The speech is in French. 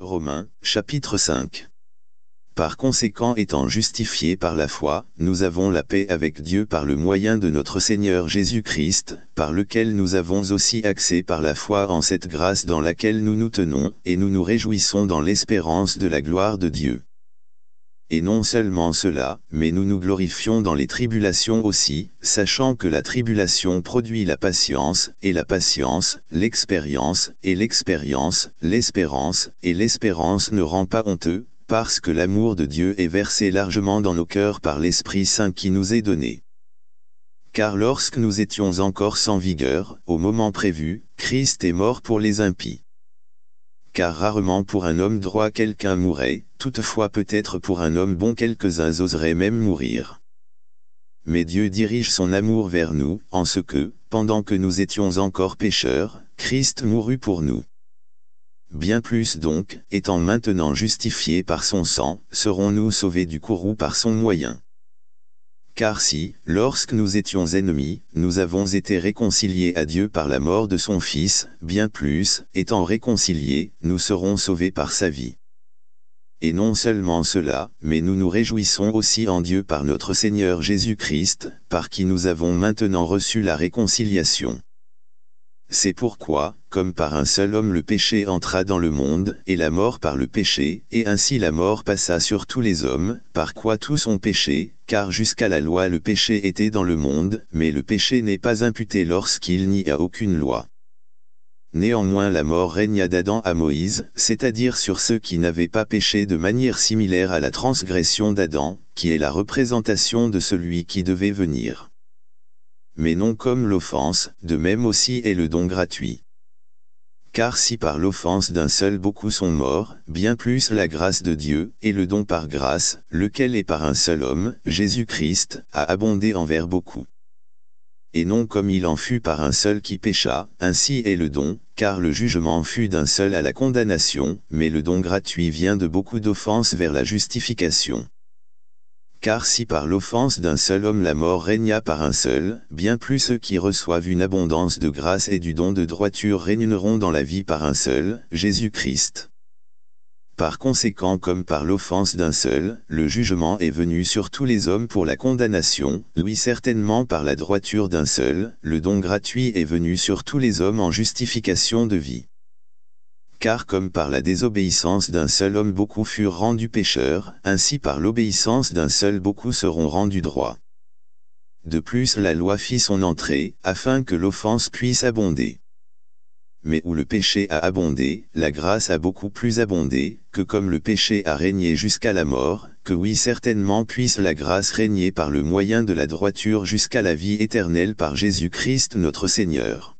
Romains, chapitre 5. Par conséquent étant justifiés par la foi, nous avons la paix avec Dieu par le moyen de notre Seigneur Jésus-Christ, par lequel nous avons aussi accès par la foi en cette grâce dans laquelle nous nous tenons, et nous nous réjouissons dans l'espérance de la gloire de Dieu. Et non seulement cela, mais nous nous glorifions dans les tribulations aussi, sachant que la tribulation produit la patience, et la patience, l'expérience, et l'expérience, l'espérance, et l'espérance ne rend pas honteux, parce que l'amour de Dieu est versé largement dans nos cœurs par l'Esprit Saint qui nous est donné. Car lorsque nous étions encore sans vigueur, au moment prévu, Christ est mort pour les impies car rarement pour un homme droit quelqu'un mourait, toutefois peut-être pour un homme bon quelques-uns oseraient même mourir. Mais Dieu dirige son amour vers nous, en ce que, pendant que nous étions encore pécheurs, Christ mourut pour nous. Bien plus donc, étant maintenant justifiés par son sang, serons-nous sauvés du courroux par son moyen. Car si, lorsque nous étions ennemis, nous avons été réconciliés à Dieu par la mort de son Fils, bien plus, étant réconciliés, nous serons sauvés par sa vie. Et non seulement cela, mais nous nous réjouissons aussi en Dieu par notre Seigneur Jésus-Christ, par qui nous avons maintenant reçu la réconciliation. C'est pourquoi, comme par un seul homme le péché entra dans le monde, et la mort par le péché, et ainsi la mort passa sur tous les hommes, par quoi tous ont péché, car jusqu'à la loi le péché était dans le monde, mais le péché n'est pas imputé lorsqu'il n'y a aucune loi. Néanmoins la mort régna d'Adam à Moïse, c'est-à-dire sur ceux qui n'avaient pas péché de manière similaire à la transgression d'Adam, qui est la représentation de celui qui devait venir mais non comme l'offense, de même aussi est le don gratuit. Car si par l'offense d'un seul beaucoup sont morts, bien plus la grâce de Dieu, et le don par grâce, lequel est par un seul homme, Jésus-Christ, a abondé envers beaucoup. Et non comme il en fut par un seul qui pécha, ainsi est le don, car le jugement fut d'un seul à la condamnation, mais le don gratuit vient de beaucoup d'offenses vers la justification. Car si par l'offense d'un seul homme la mort régna par un seul, bien plus ceux qui reçoivent une abondance de grâce et du don de droiture régneront dans la vie par un seul, Jésus-Christ. Par conséquent comme par l'offense d'un seul, le jugement est venu sur tous les hommes pour la condamnation, lui certainement par la droiture d'un seul, le don gratuit est venu sur tous les hommes en justification de vie car comme par la désobéissance d'un seul homme beaucoup furent rendus pécheurs, ainsi par l'obéissance d'un seul beaucoup seront rendus droits. De plus la loi fit son entrée, afin que l'offense puisse abonder. Mais où le péché a abondé, la grâce a beaucoup plus abondé, que comme le péché a régné jusqu'à la mort, que oui certainement puisse la grâce régner par le moyen de la droiture jusqu'à la vie éternelle par Jésus-Christ notre Seigneur.